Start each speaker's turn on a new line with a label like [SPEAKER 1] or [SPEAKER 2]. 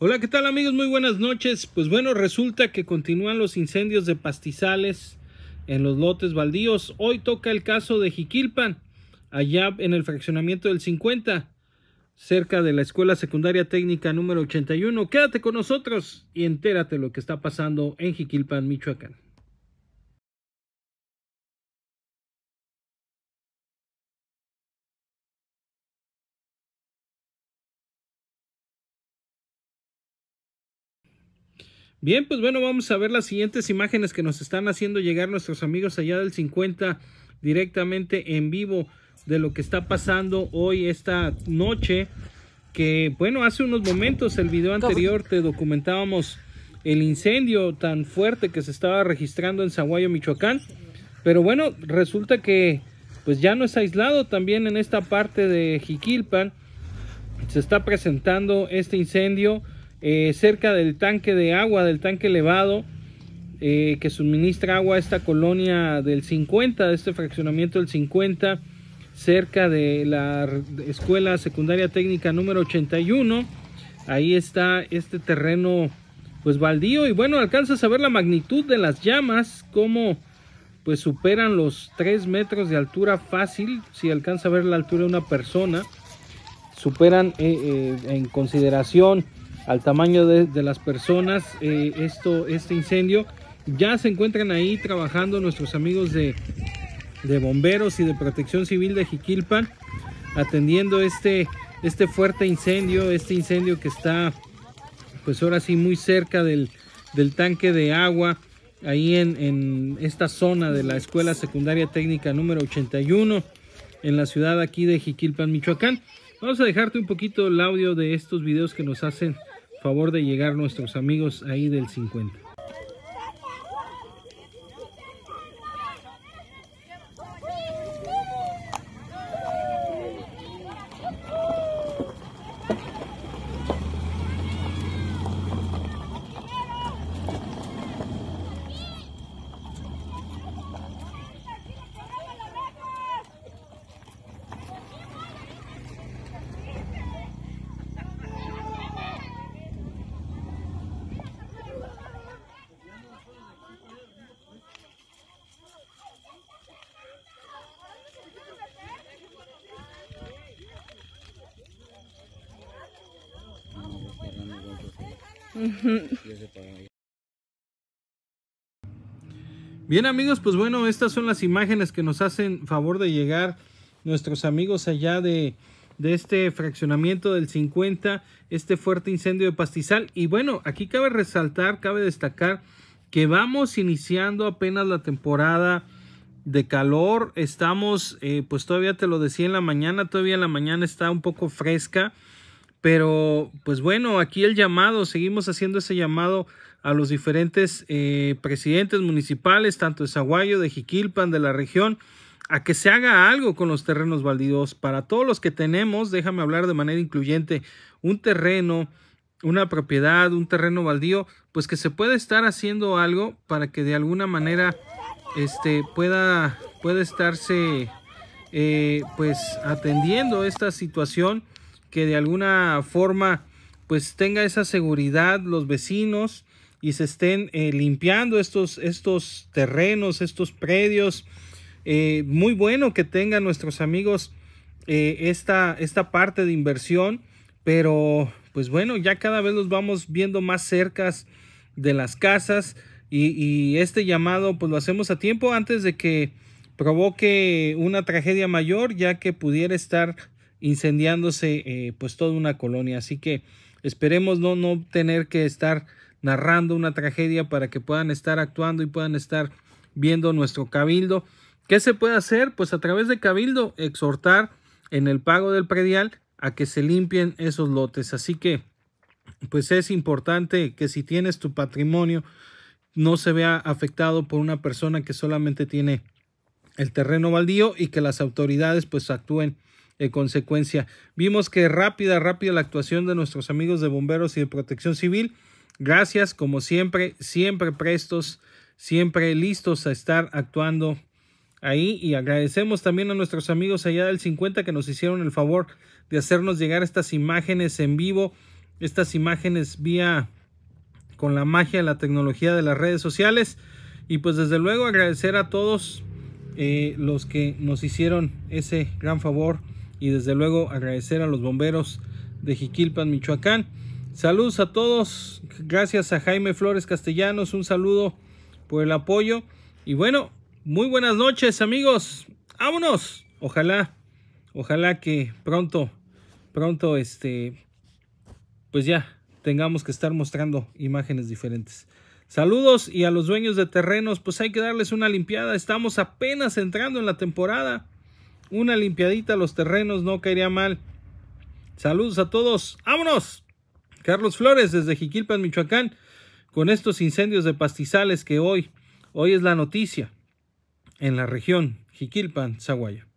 [SPEAKER 1] Hola, ¿qué tal amigos? Muy buenas noches. Pues bueno, resulta que continúan los incendios de pastizales en los lotes baldíos. Hoy toca el caso de Jiquilpan, allá en el fraccionamiento del 50, cerca de la Escuela Secundaria Técnica número 81. Quédate con nosotros y entérate lo que está pasando en Jiquilpan, Michoacán. Bien, pues bueno, vamos a ver las siguientes imágenes que nos están haciendo llegar nuestros amigos allá del 50 directamente en vivo de lo que está pasando hoy esta noche. Que bueno, hace unos momentos el video anterior te documentábamos el incendio tan fuerte que se estaba registrando en Zaguayo, Michoacán. Pero bueno, resulta que pues ya no es aislado también en esta parte de Jiquilpan. Se está presentando este incendio eh, cerca del tanque de agua, del tanque elevado eh, que suministra agua a esta colonia del 50, de este fraccionamiento del 50, cerca de la escuela secundaria técnica número 81. Ahí está este terreno pues baldío y bueno, alcanzas a ver la magnitud de las llamas, como pues superan los 3 metros de altura fácil, si alcanza a ver la altura de una persona, superan eh, en consideración al tamaño de, las personas eh, esto, este incendio. Ya se encuentran ahí trabajando nuestros amigos de, bomberos y de protección civil de Jiquilpan atendiendo este, este fuerte incendio, este incendio que está pues ahora sí muy cerca del, tanque de agua ahí en, en, esta zona de la Escuela Secundaria Técnica número 81 en la ciudad aquí de Jiquilpan, Michoacán. Vamos a dejarte un poquito el audio de estos videos que nos hacen favor de llegar nuestros amigos ahí del 50. Bien amigos, pues bueno, estas son las imágenes que nos hacen favor de llegar nuestros amigos allá de, de este fraccionamiento del 50, este fuerte incendio de pastizal. Y bueno, aquí cabe resaltar, cabe destacar que vamos iniciando apenas la temporada de calor. Estamos, eh, pues todavía te lo decía en la mañana, todavía en la mañana está un poco fresca. Pero, pues bueno, aquí el llamado, seguimos haciendo ese llamado a los diferentes eh, presidentes municipales, tanto de Zaguayo, de Jiquilpan, de la región, a que se haga algo con los terrenos baldíos. Para todos los que tenemos, déjame hablar de manera incluyente, un terreno, una propiedad, un terreno baldío, pues que se puede estar haciendo algo para que de alguna manera este, pueda, estarse eh, pues atendiendo esta situación que de alguna forma pues tenga esa seguridad los vecinos y se estén eh, limpiando estos, estos terrenos, estos predios. Eh, muy bueno que tengan nuestros amigos eh, esta, esta parte de inversión, pero pues bueno, ya cada vez los vamos viendo más cercas de las casas y, y este llamado pues lo hacemos a tiempo antes de que provoque una tragedia mayor, ya que pudiera estar incendiándose eh, pues toda una colonia. Así que esperemos no, no tener que estar narrando una tragedia para que puedan estar actuando y puedan estar viendo nuestro cabildo. ¿Qué se puede hacer? Pues a través de cabildo exhortar en el pago del predial a que se limpien esos lotes. Así que pues es importante que si tienes tu patrimonio no se vea afectado por una persona que solamente tiene el terreno baldío y que las autoridades pues actúen consecuencia. Vimos que rápida, rápida la actuación de nuestros amigos de bomberos y de protección civil. Gracias, como siempre, siempre prestos, siempre listos a estar actuando ahí y agradecemos también a nuestros amigos allá del 50 que nos hicieron el favor de hacernos llegar estas imágenes en vivo, estas imágenes vía con la magia de la tecnología de las redes sociales y pues desde luego agradecer a todos eh, los que nos hicieron ese gran favor y desde luego agradecer a los bomberos de Jiquilpan, Michoacán. Saludos a todos, gracias a Jaime Flores Castellanos, un saludo por el apoyo y bueno, muy buenas noches amigos, vámonos, ojalá, ojalá que pronto, pronto este, pues ya tengamos que estar mostrando imágenes diferentes. Saludos y a los dueños de terrenos, pues hay que darles una limpiada, estamos apenas entrando en la temporada una limpiadita a los terrenos no caería mal. Saludos a todos. ¡Vámonos! Carlos Flores desde Jiquilpan, Michoacán, con estos incendios de pastizales que hoy, hoy es la noticia en la región Jiquilpan, Zaguayo.